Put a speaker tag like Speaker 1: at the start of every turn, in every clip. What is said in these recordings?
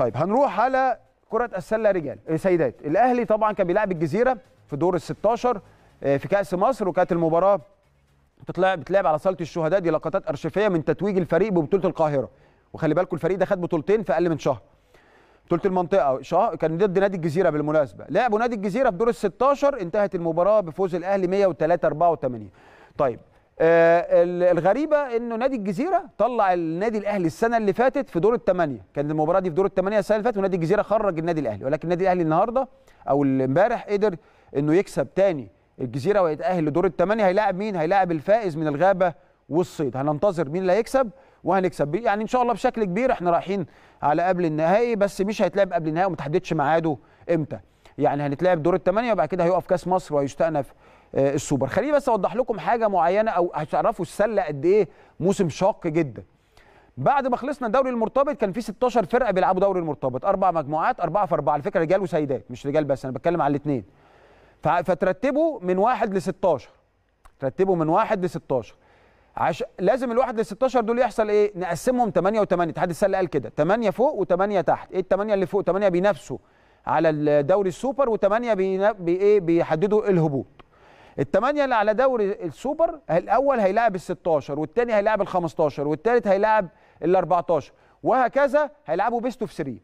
Speaker 1: طيب هنروح على كرة السلة رجال إيه، سيدات الأهلي طبعا كان بيلعب الجزيرة في دور ال 16 آه، في كأس مصر وكانت المباراة بتتلعب بتلعب على صالة الشهداء دي لقطات أرشفية من تتويج الفريق ببطولة القاهرة وخلي بالكم الفريق ده خد بطولتين في أقل من شهر بطولة المنطقة شهر كان ضد نادي الجزيرة بالمناسبة لعبوا نادي الجزيرة في دور ال 16 انتهت المباراة بفوز الأهلي 103 84 طيب آه، الغريبه انه نادي الجزيره طلع النادي الاهلي السنه اللي فاتت في دور الثمانيه كانت المباراه دي في دور الثمانيه السنه اللي فاتت ونادي الجزيره خرج النادي الاهلي ولكن النادي الاهلي النهارده او امبارح قدر انه يكسب تاني الجزيره ويتاهل لدور الثمانيه هيلاعب مين هيلاعب الفائز من الغابه والصيد هننتظر مين اللي هيكسب وهنكسب يعني ان شاء الله بشكل كبير احنا رايحين على قبل النهائي بس مش هيتلعب قبل النهائي وما تحددش ميعاده امتى يعني هنتلعب دور الثمانيه وبعد كده هيقف كاس مصر وهيستأنف آه، السوبر خليني بس اوضح لكم حاجه معينه او هتعرفوا السله قد ايه موسم شاق جدا بعد ما خلصنا الدوري المرتبط كان في 16 فرقه بيلعبوا دوري المرتبط اربع مجموعات اربعه في اربعه على فكره رجال وسيدات مش رجال بس انا بتكلم على الاثنين فترتبوا من واحد ل 16 ترتبوا من واحد ل 16 عش... لازم الواحد ل 16 دول يحصل ايه؟ نقسمهم 8 و8 اتحاد السله قال كده 8 فوق و8 تحت، ايه ال 8 اللي فوق؟ 8 بينافسوا على الدوري السوبر وثمانية بايه بيحددوا الهبوط الثمانية اللي على دوري السوبر الاول هيلاعب ال 16 والثاني هيلاعب ال 15 والثالث هيلاعب ال 14 وهكذا هيلعبوا بيست اوف 3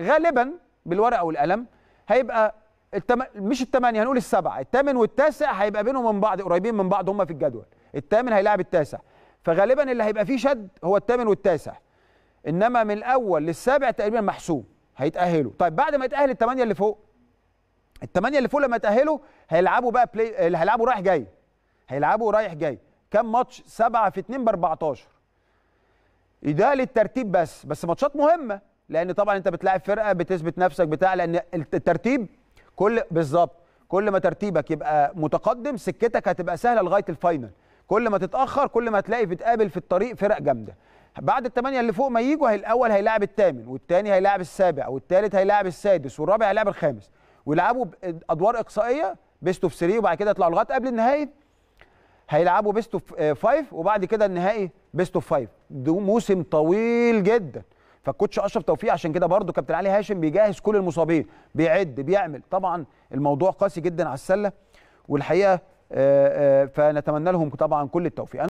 Speaker 1: غالبا بالورقه والقلم هيبقى التم... مش الثمانيه هنقول السبعه الثامن والتاسع هيبقى بينهم من بعض قريبين من بعض هم في الجدول الثامن هيلاعب التاسع فغالبا اللي هيبقى فيه شد هو الثامن والتاسع انما من الاول للسابع تقريبا محسوم هيتاهلوا طيب بعد ما يتاهل الثمانيه اللي فوق الثمانيه اللي فوق لما يتاهلوا هيلعبوا بقى بلاي اللي هيلعبوا رايح جاي هيلعبوا رايح جاي كام ماتش 7 في 2 ب 14 ده للترتيب بس بس ماتشات مهمه لان طبعا انت بتلاعب فرقه بتثبت نفسك بتاع لان الترتيب كل بالظبط كل ما ترتيبك يبقى متقدم سكتك هتبقى سهله لغايه الفاينل كل ما تتاخر كل ما تلاقي بتقابل في الطريق فرق جامده بعد الثمانيه اللي فوق ما يجوا هي الاول هيلاعب الثامن والثاني هيلاعب السابع والثالث هيلاعب السادس والرابع هيلاعب الخامس ويلعبوا ادوار اقصائيه بيست اوف 3 وبعد كده يطلعوا لغايه قبل النهائي هيلعبوا بيست اوف 5 وبعد كده النهائي بيست اوف 5 ده موسم طويل جدا فالكوتش اشرف توفيق عشان كده برضه كابتن علي هاشم بيجهز كل المصابين بيعد بيعمل طبعا الموضوع قاسي جدا على السله والحقيقه آه، آه، فنتمنى لهم طبعا كل التوفيق